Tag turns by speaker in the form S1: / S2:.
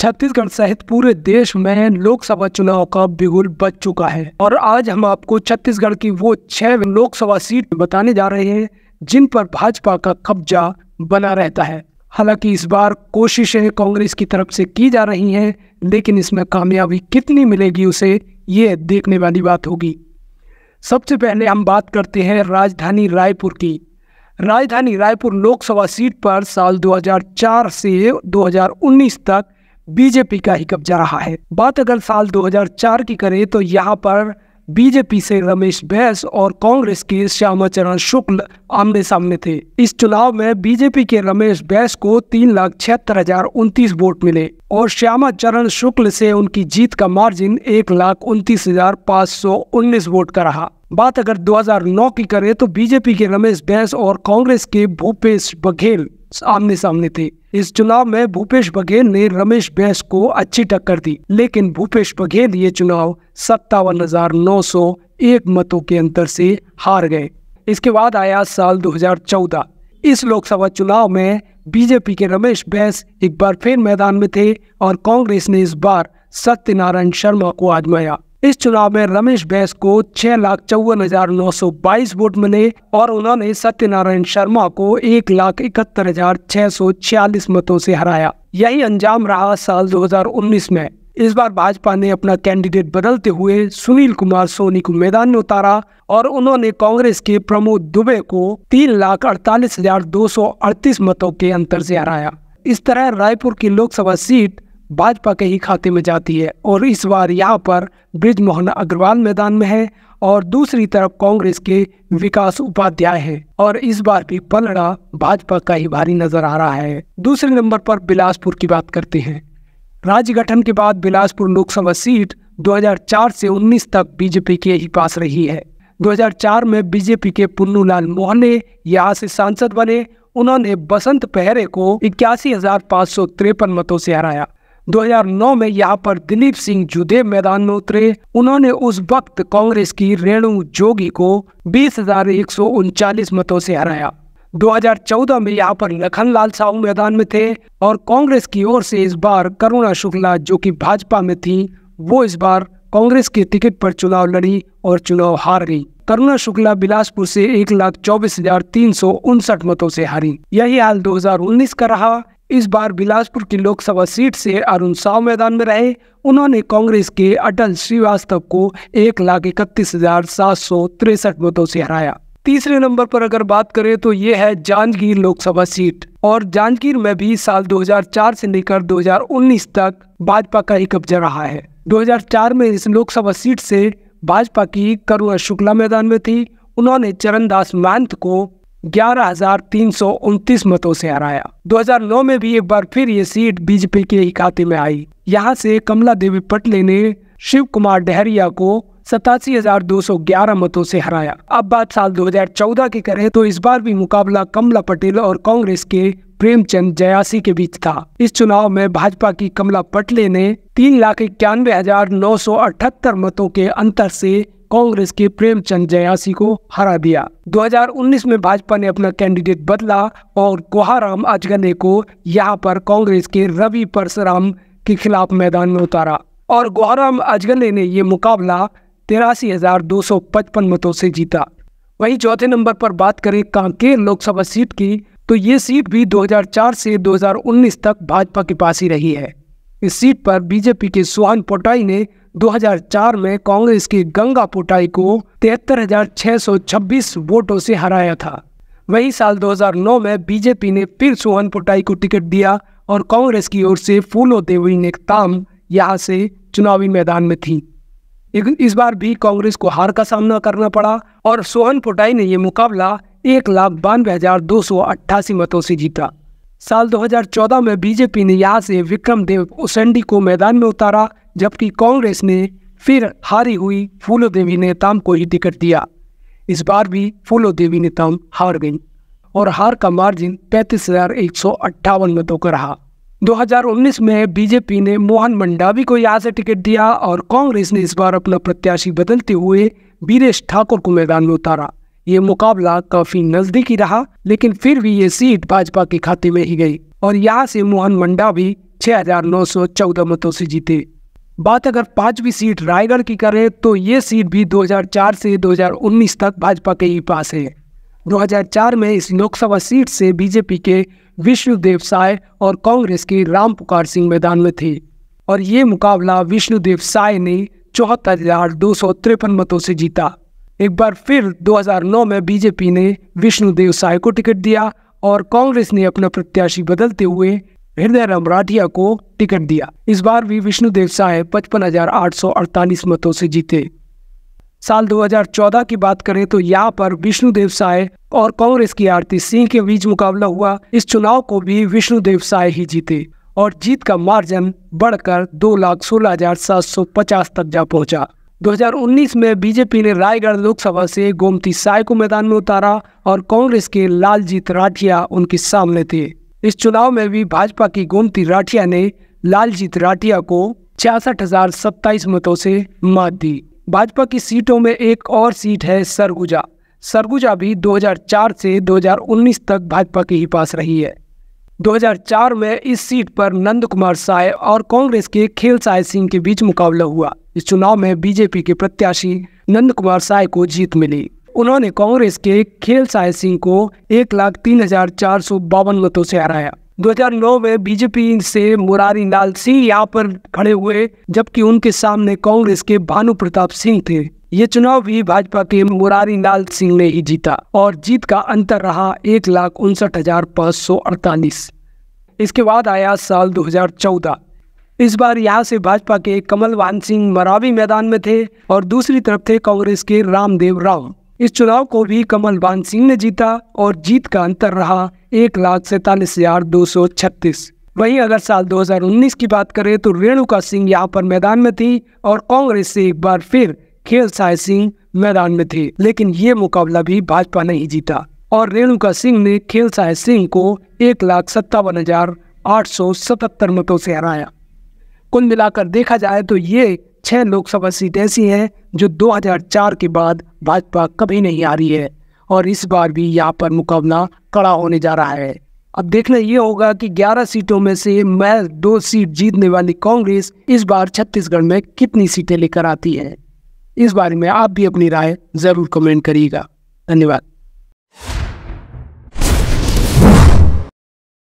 S1: छत्तीसगढ़ सहित पूरे देश में लोकसभा चुनाव का बिगुल बच चुका है और आज हम आपको छत्तीसगढ़ की वो छह लोकसभा सीट बताने जा रहे हैं जिन पर भाजपा का कब्जा बना रहता है हालांकि इस बार कोशिशें कांग्रेस की तरफ से की जा रही हैं लेकिन इसमें कामयाबी कितनी मिलेगी उसे ये देखने वाली बात होगी सबसे पहले हम बात करते हैं राजधानी रायपुर की राजधानी रायपुर लोकसभा सीट पर साल 2004 से 2019 तक बीजेपी का ही कब्जा रहा है बात अगर साल 2004 की करें तो यहाँ पर बीजेपी से रमेश बैस और कांग्रेस के श्यामा चरण शुक्ल आमने सामने थे इस चुनाव में बीजेपी के रमेश बैस को तीन लाख छिहत्तर हजार उनतीस वोट मिले और श्यामा चरण शुक्ल से उनकी जीत का मार्जिन एक लाख उनतीस हजार पाँच सौ उन्नीस वोट का रहा बात अगर 2009 की करें तो बीजेपी के रमेश बैस और कांग्रेस के भूपेश बघेल आमने सामने थे इस चुनाव में भूपेश बघेल ने रमेश बैस को अच्छी टक्कर दी लेकिन भूपेश बघेल ये चुनाव सत्तावन हजार नौ सौ एक मतों के अंतर से हार गए इसके बाद आया साल 2014 इस लोकसभा चुनाव में बीजेपी के रमेश बैस एक बार फिर मैदान में थे और कांग्रेस ने इस बार सत्यनारायण शर्मा को आजमाया इस चुनाव में रमेश बैस को छह लाख चौवन हजार नौ सौ बाईस वोट मिले और उन्होंने सत्यनारायण शर्मा को एक लाख इकहत्तर हजार छह सौ छियालीस मतों से हराया यही अंजाम रहा साल 2019 में इस बार भाजपा ने अपना कैंडिडेट बदलते हुए सुनील कुमार सोनी को मैदान में उतारा और उन्होंने कांग्रेस के प्रमोद दुबे को तीन लाख अड़तालीस हजार दो सौ अड़तीस मतों के अंतर से हराया इस तरह रायपुर की लोकसभा सीट भाजपा के ही खाते में जाती है और इस बार यहाँ पर ब्रिजमोहन अग्रवाल मैदान में है और दूसरी तरफ कांग्रेस के विकास उपाध्याय है और इस बार भी पलड़ा भाजपा का ही भारी नजर आ रहा है दूसरे नंबर पर बिलासपुर की बात करते हैं राज्य गठन के बाद बिलासपुर लोकसभा सीट 2004 से 19 तक बीजेपी के ही पास रही है 2004 में बीजेपी के पुन्नू लाल मोहने यहाँ से सांसद बने उन्होंने बसंत पहरे को इक्यासी मतों से हराया 2009 में यहाँ पर दिलीप सिंह जुदे मैदान में उतरे उन्होंने उस वक्त कांग्रेस की रेणु जोगी को बीस मतों से हराया 2014 में यहाँ पर लखन लाल साहू मैदान में थे और कांग्रेस की ओर से इस बार करुणा शुक्ला जो कि भाजपा में थी वो इस बार कांग्रेस के टिकट पर चुनाव लड़ी और चुनाव हार गई करुणा शुक्ला बिलासपुर से एक लाख चौबीस हजार तीन सौ उनसठ मतों से हारी यही हाल 2019 का रहा इस बार बिलासपुर की लोकसभा सीट से अरुण साव मैदान में रहे उन्होंने कांग्रेस के अटल श्रीवास्तव को एक लाख इकतीस हजार सात सौ तिरसठ मतों से हराया तीसरे नंबर पर अगर बात करें तो ये है जांजगीर लोकसभा सीट और जांजगीर में भी साल 2004 से लेकर 2019 तक भाजपा का ही कब्जा रहा है 2004 में इस लोकसभा सीट से भाजपा की करुणा शुक्ला मैदान में थी उन्होंने चरणदास महंत को ग्यारह मतों से हराया 2009 में भी एक बार फिर ये सीट बीजेपी के ही खाते में आई यहाँ से कमला देवी पटले ने शिव कुमार डहरिया को सतासी हजार दो सौ ग्यारह मतों से हराया अब बात साल 2014 की करें तो इस बार भी मुकाबला कमला पटेल और कांग्रेस के प्रेमचंद जयासी के बीच था इस चुनाव में भाजपा की कमला पटले ने तीन लाख इक्यानवे हजार नौ सौ अठहत्तर मतों के अंतर से कांग्रेस के प्रेमचंद जयासी को हरा दिया 2019 में भाजपा ने अपना कैंडिडेट बदला और गुहाराम अजगने को यहाँ पर कांग्रेस के रवि परसराम के खिलाफ मैदान में उतारा और गुहाराम अजगने ने ये मुकाबला तिरासी मतों से जीता वहीं चौथे नंबर पर बात करें कांकेर लोकसभा सीट की तो ये सीट भी 2004 से 2019 तक भाजपा के पास ही रही है इस सीट पर बीजेपी के सुहान पोटाई ने 2004 में कांग्रेस की गंगा पोटाई को तिहत्तर वोटों से हराया था वही साल 2009 में बीजेपी ने फिर सोहन पोटाई को टिकट दिया और कांग्रेस की ओर से फूलो देवी नेकताम यहाँ से चुनावी मैदान में थी इस बार भी कांग्रेस को हार का सामना करना पड़ा और सोहन पोटाई ने यह मुकाबला एक लाख बानवे हजार दो सौ अट्ठासी मतों से जीता साल 2014 में बीजेपी ने यहाँ से विक्रम देव उसेंडी को मैदान में उतारा जबकि कांग्रेस ने फिर हारी हुई फूलो देवी नेताम को ही टिकट दिया इस बार भी फूलो देवी नेताम हार गई और हार का मार्जिन पैंतीस हजार एक सौ अट्ठावन मतों का रहा 2019 में बीजेपी ने मोहन मंडावी को यहाँ से टिकट दिया और कांग्रेस ने इस बार अपना प्रत्याशी बदलते हुए वीरेश ठाकुर को मैदान में उतारा ये मुकाबला काफी नजदीकी रहा लेकिन फिर भी ये सीट भाजपा के खाते में ही गई और यहाँ से मोहन मंडावी चौदह मतों से जीते बात अगर पांचवी सीट रायगढ़ की करें तो ये सीट भी 2004 से 2019 तक भाजपा के ही पास है 2004 में इस लोकसभा सीट से बीजेपी के विष्णुदेव साय और कांग्रेस के राम पुकार सिंह मैदान में थे और ये मुकाबला विष्णुदेव साय ने चौहत्तर हजार दो सौ तिरपन मतों से जीता एक बार फिर 2009 में बीजेपी ने विष्णुदेव साय को टिकट दिया और कांग्रेस ने अपना प्रत्याशी बदलते हुए हृदय राम राठिया को टिकट दिया इस बार भी विष्णुदेव साय पचपन हजार आठ सौ अड़तालीस मतों से जीते साल 2014 की बात करें तो यहाँ पर विष्णुदेव साय और कांग्रेस की आरती सिंह के बीच मुकाबला हुआ इस चुनाव को भी विष्णुदेव साय ही जीते और जीत का मार्जिन बढ़कर दो लाख सोलह हजार सात सौ पचास तक जा पहुंचा 2019 में बीजेपी ने रायगढ़ लोकसभा से गोमती साय को मैदान में उतारा और कांग्रेस के लालजीत राठिया उनके सामने थे इस चुनाव में भी भाजपा की गोमती राठिया ने लालजीत राठिया को छियासठ हजार मतों से मात दी भाजपा की सीटों में एक और सीट है सरगुजा सरगुजा भी 2004 से 2019 तक भाजपा के ही पास रही है 2004 में इस सीट पर नंद कुमार साय और कांग्रेस के खेल साय सिंह के बीच मुकाबला हुआ इस चुनाव में बीजेपी के प्रत्याशी नंद कुमार साय को जीत मिली उन्होंने कांग्रेस के खेल साय सिंह को एक लाख तीन हजार चार सौ बावन मतों से हराया 2009 में बीजेपी से मुरारी लाल सिंह यहाँ पर खड़े हुए जबकि उनके सामने कांग्रेस के भानु प्रताप सिंह थे ये चुनाव भी भाजपा के मुरारी लाल सिंह ने ही जीता और जीत का अंतर रहा एक लाख उनसठ हजार पाँच सौ अड़तालीस इसके बाद आया साल 2014 इस बार यहाँ से भाजपा के कमलवान सिंह मरावी मैदान में थे और दूसरी तरफ थे कांग्रेस के रामदेव राव इस चुनाव को भी कमल बान सिंह ने जीता और जीत का अंतर रहा एक लाख सैतालीस हजार दो सौ छत्तीस वहीं अगर साल 2019 की बात करें तो रेणुका सिंह यहां पर मैदान में थी और कांग्रेस से एक बार फिर खेल साय सिंह मैदान में थे लेकिन ये मुकाबला भी भाजपा ने ही जीता और रेणुका सिंह ने खेल साय सिंह को एक लाख सत्तावन हजार आठ सौ सतहत्तर मतों से हराया कुल मिलाकर देखा जाए तो ये छह लोकसभा सीट ऐसी हैं जो 2004 के बाद भाजपा कभी नहीं आ रही है और इस बार भी यहाँ पर मुकाबला कड़ा होने जा रहा है अब देखना ये होगा कि 11 सीटों में से महज दो सीट जीतने वाली कांग्रेस इस बार छत्तीसगढ़ में कितनी सीटें लेकर आती है इस बारे में आप भी अपनी राय ज़रूर कमेंट करिएगा धन्यवाद